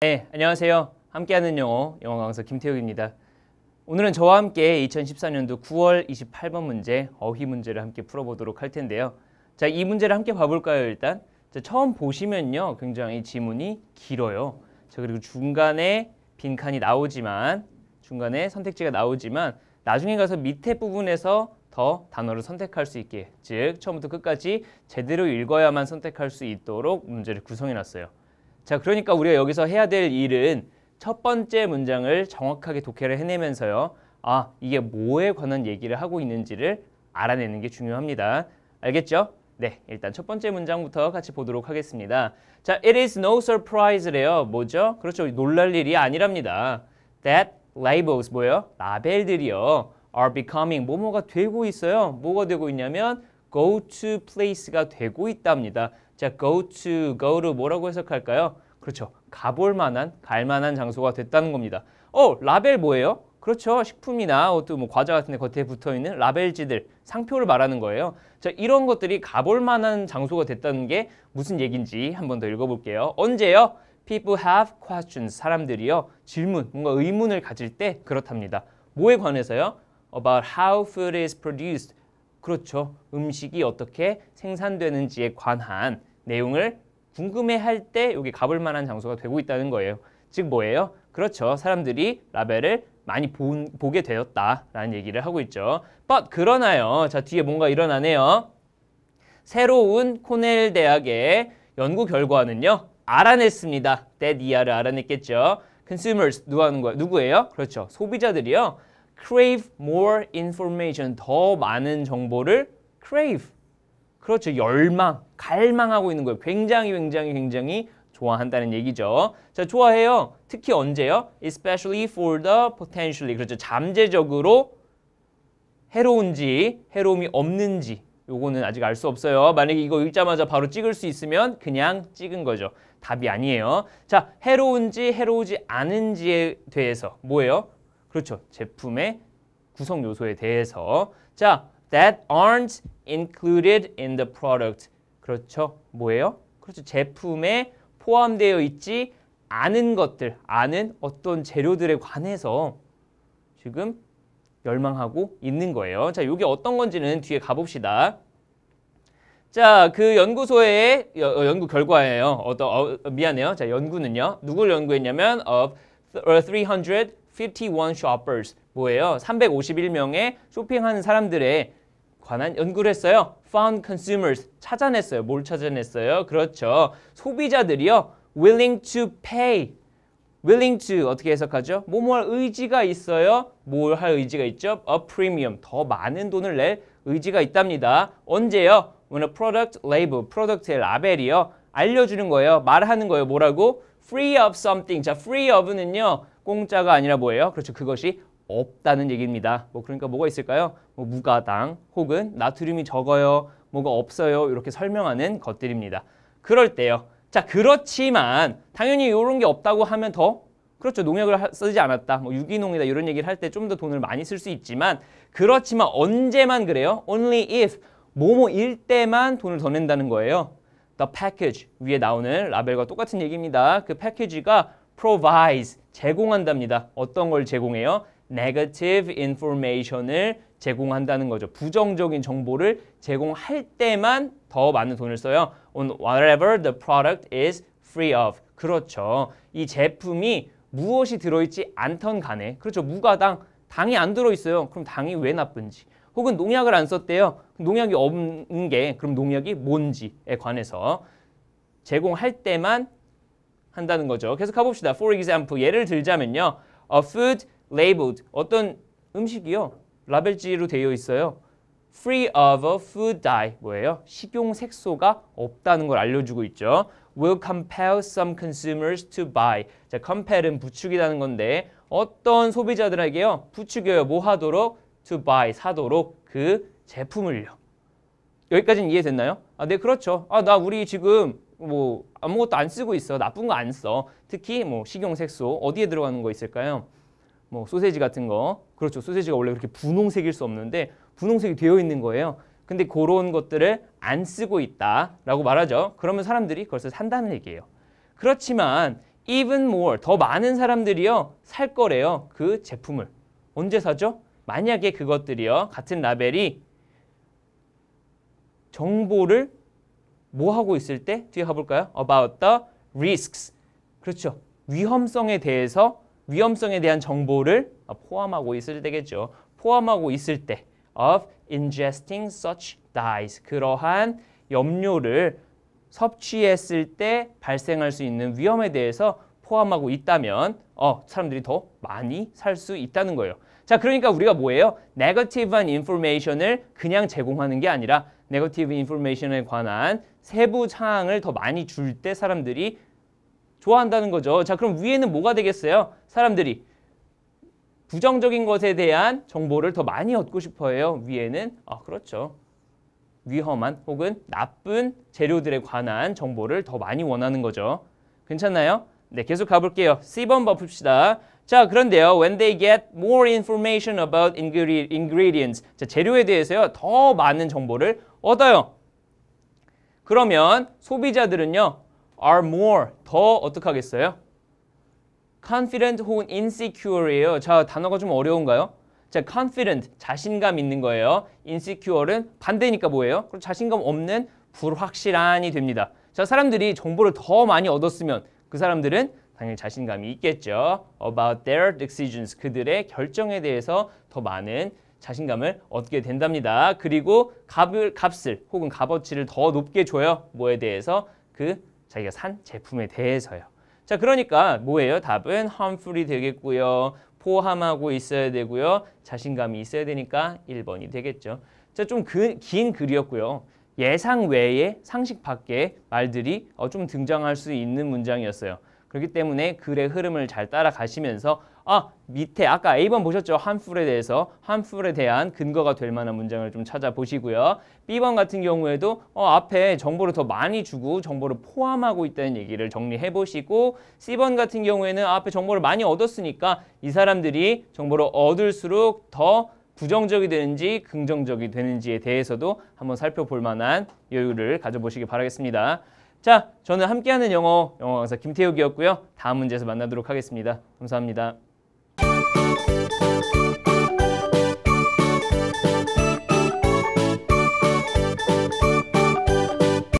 네, 안녕하세요. 함께하는 영어, 영어 강사 김태욱입니다. 오늘은 저와 함께 2014년도 9월 28번 문제, 어휘 문제를 함께 풀어보도록 할 텐데요. 자, 이 문제를 함께 봐볼까요, 일단? 자, 처음 보시면요, 굉장히 지문이 길어요. 자, 그리고 중간에 빈칸이 나오지만, 중간에 선택지가 나오지만, 나중에 가서 밑에 부분에서 더 단어를 선택할 수 있게, 즉, 처음부터 끝까지 제대로 읽어야만 선택할 수 있도록 문제를 구성해놨어요. 자, 그러니까 우리가 여기서 해야 될 일은 첫 번째 문장을 정확하게 독해를 해내면서요. 아, 이게 뭐에 관한 얘기를 하고 있는지를 알아내는 게 중요합니다. 알겠죠? 네, 일단 첫 번째 문장부터 같이 보도록 하겠습니다. 자, it is no surprise래요. 뭐죠? 그렇죠, 놀랄 일이 아니랍니다. That labels, 뭐예요? 라벨들이요. are becoming, 뭐뭐가 되고 있어요. 뭐가 되고 있냐면 go to place가 되고 있답니다. 자, go to, go를 뭐라고 해석할까요? 그렇죠. 가볼 만한, 갈 만한 장소가 됐다는 겁니다. 어, 라벨 뭐예요? 그렇죠. 식품이나 또뭐 과자 같은 데 겉에 붙어 있는 라벨지들, 상표를 말하는 거예요. 자, 이런 것들이 가볼 만한 장소가 됐다는 게 무슨 얘기인지 한 번 더 읽어볼게요. 언제요? People have questions. 사람들이요. 질문, 뭔가 의문을 가질 때 그렇답니다. 뭐에 관해서요? About how food is produced. 그렇죠. 음식이 어떻게 생산되는지에 관한 내용을 궁금해할 때 여기 가볼 만한 장소가 되고 있다는 거예요. 즉 뭐예요? 그렇죠. 사람들이 라벨을 많이 보, 보게 되었다라는 얘기를 하고 있죠. But 그러나요. 자 뒤에 뭔가 일어나네요. 새로운 코넬 대학의 연구 결과는요. 알아냈습니다. t h a 알아냈겠죠. consumers 누구 하는 거 누구예요? 그렇죠. 소비자들이요. crave more information, 더 많은 정보를 crave. 그렇죠. 열망, 갈망하고 있는 거예요. 굉장히 굉장히 굉장히 좋아한다는 얘기죠. 자, 좋아해요. 특히 언제요? especially for the potentially. 그렇죠. 잠재적으로 해로운지 해로움이 없는지 요거는 아직 알 수 없어요. 만약에 이거 읽자마자 바로 찍을 수 있으면 그냥 찍은 거죠. 답이 아니에요. 자, 해로운지 해로우지 않은지에 대해서 뭐예요? 그렇죠. 제품의 구성 요소에 대해서 자, that aren't included in the product. 그렇죠. 뭐예요? 그렇죠. 제품에 포함되어 있지 않은 것들, 아는 어떤 재료들에 관해서 지금 열망하고 있는 거예요. 자, 이게 어떤 건지는 뒤에 가봅시다. 자, 그 연구소의 여, 어, 연구 결과예요. 어떤 어, 미안해요. 자, 연구는요. 누굴 연구했냐면 of 300 51 shoppers 뭐예요? 351명의 쇼핑하는 사람들에 관한 연구를 했어요. found consumers 찾아냈어요. 뭘 찾아냈어요? 그렇죠. 소비자들이요. willing to pay willing to 어떻게 해석하죠? 뭐뭐할 의지가 있어요. 뭘 할 의지가 있죠? a premium 더 많은 돈을 낼 의지가 있답니다. 언제요? when a product label 프로덕트의 라벨이요. 알려주는 거예요. 말하는 거예요. 뭐라고? free of something. 자, free of는요. 공짜가 아니라 뭐예요? 그렇죠. 그것이 없다는 얘기입니다. 뭐 그러니까 뭐가 있을까요? 뭐 무가당 혹은 나트륨이 적어요. 뭐가 없어요. 이렇게 설명하는 것들입니다. 그럴 때요. 자, 그렇지만 당연히 이런 게 없다고 하면 더 그렇죠. 농약을 쓰지 않았다. 뭐 유기농이다. 이런 얘기를 할 때 좀 더 돈을 많이 쓸 수 있지만 그렇지만 언제만 그래요? Only if 뭐뭐일 때만 돈을 더 낸다는 거예요. The package 위에 나오는 라벨과 똑같은 얘기입니다. 그 패키지가 provides 제공한답니다. 어떤 걸 제공해요? negative information을 제공한다는 거죠. 부정적인 정보를 제공할 때만 더 많은 돈을 써요. on whatever the product is free of. 그렇죠. 이 제품이 무엇이 들어있지 않던 간에 그렇죠. 무가당, 당이 안 들어있어요. 그럼 당이 왜 나쁜지 혹은 농약을 안 썼대요. 농약이 없는 게 그럼 농약이 뭔지에 관해서 제공할 때만 한다는 거죠. 계속 가봅시다. For example, 예를 들자면요. A food labeled, 어떤 음식이요. 라벨지로 되어 있어요. Free of a food dye, 뭐예요? 식용 색소가 없다는 걸 알려주고 있죠. Will compel some consumers to buy. 자, compel은 부추기다는 건데 어떤 소비자들에게요. 부추겨요. 뭐 하도록? To buy, 사도록 그 제품을요. 여기까지는 이해됐나요? 아, 네, 그렇죠. 아, 나 우리 지금 뭐 아무것도 안 쓰고 있어. 나쁜 거 안 써. 특히 뭐 식용색소 어디에 들어가는 거 있을까요? 뭐 소세지 같은 거. 그렇죠. 소세지가 원래 그렇게 분홍색일 수 없는데 분홍색이 되어 있는 거예요. 근데 그런 것들을 안 쓰고 있다라고 말하죠. 그러면 사람들이 그것을 산다는 얘기예요. 그렇지만 even more, 더 많은 사람들이요. 살 거래요. 그 제품을. 언제 사죠? 만약에 그것들이요. 같은 라벨이 정보를 뭐 하고 있을 때? 뒤에 가볼까요? About the risks. 그렇죠. 위험성에 대해서 위험성에 대한 정보를 포함하고 있을 때겠죠. 포함하고 있을 때 of ingesting such dyes 그러한 염료를 섭취했을 때 발생할 수 있는 위험에 대해서 포함하고 있다면 어 사람들이 더 많이 살 수 있다는 거예요. 자 그러니까 우리가 뭐예요? 네거티브한 인포메이션을 그냥 제공하는 게 아니라 네거티브 인포메이션에 관한 세부 사항을 더 많이 줄 때 사람들이 좋아한다는 거죠. 자, 그럼 위에는 뭐가 되겠어요? 사람들이 부정적인 것에 대한 정보를 더 많이 얻고 싶어해요. 위에는 아, 그렇죠. 위험한 혹은 나쁜 재료들에 관한 정보를 더 많이 원하는 거죠. 괜찮나요? 네, 계속 가볼게요. C번 봅시다 자, 그런데요. When they get more information about ingredients, 자, 재료에 대해서요. 더 많은 정보를 얻어요. 그러면 소비자들은요. are more 더 어떻게 하겠어요? confident 혹은 insecure예요. 자, 단어가 좀 어려운가요? 자, confident 자신감 있는 거예요. insecure는 반대니까 뭐예요? 그럼 자신감 없는 불확실한이 됩니다. 자, 사람들이 정보를 더 많이 얻었으면 그 사람들은 당연히 자신감이 있겠죠. about their decisions 그들의 결정에 대해서 더 많은 자신감을 얻게 된답니다. 그리고 값을, 값을 혹은 값어치를 더 높게 줘요. 뭐에 대해서? 그 자기가 산 제품에 대해서요. 자, 그러니까 뭐예요? 답은 harmful이 되겠고요. 포함하고 있어야 되고요. 자신감이 있어야 되니까 1번이 되겠죠. 자, 좀긴 그, 글이었고요. 예상 외에 상식 밖에 말들이 어, 좀 등장할 수 있는 문장이었어요. 그렇기 때문에 글의 흐름을 잘 따라가시면서 아 밑에 아까 A번 보셨죠? 한풀에 대해서 한풀에 대한 근거가 될 만한 문장을 좀 찾아보시고요. B번 같은 경우에도 어, 앞에 정보를 더 많이 주고 정보를 포함하고 있다는 얘기를 정리해 보시고 C번 같은 경우에는 앞에 정보를 많이 얻었으니까 이 사람들이 정보를 얻을수록 더 부정적이 되는지 긍정적이 되는지에 대해서도 한번 살펴볼 만한 여유를 가져보시기 바라겠습니다. 자, 저는 함께하는 영어 영어 강사 김태욱이었고요. 다음 문제에서 만나도록 하겠습니다. 감사합니다.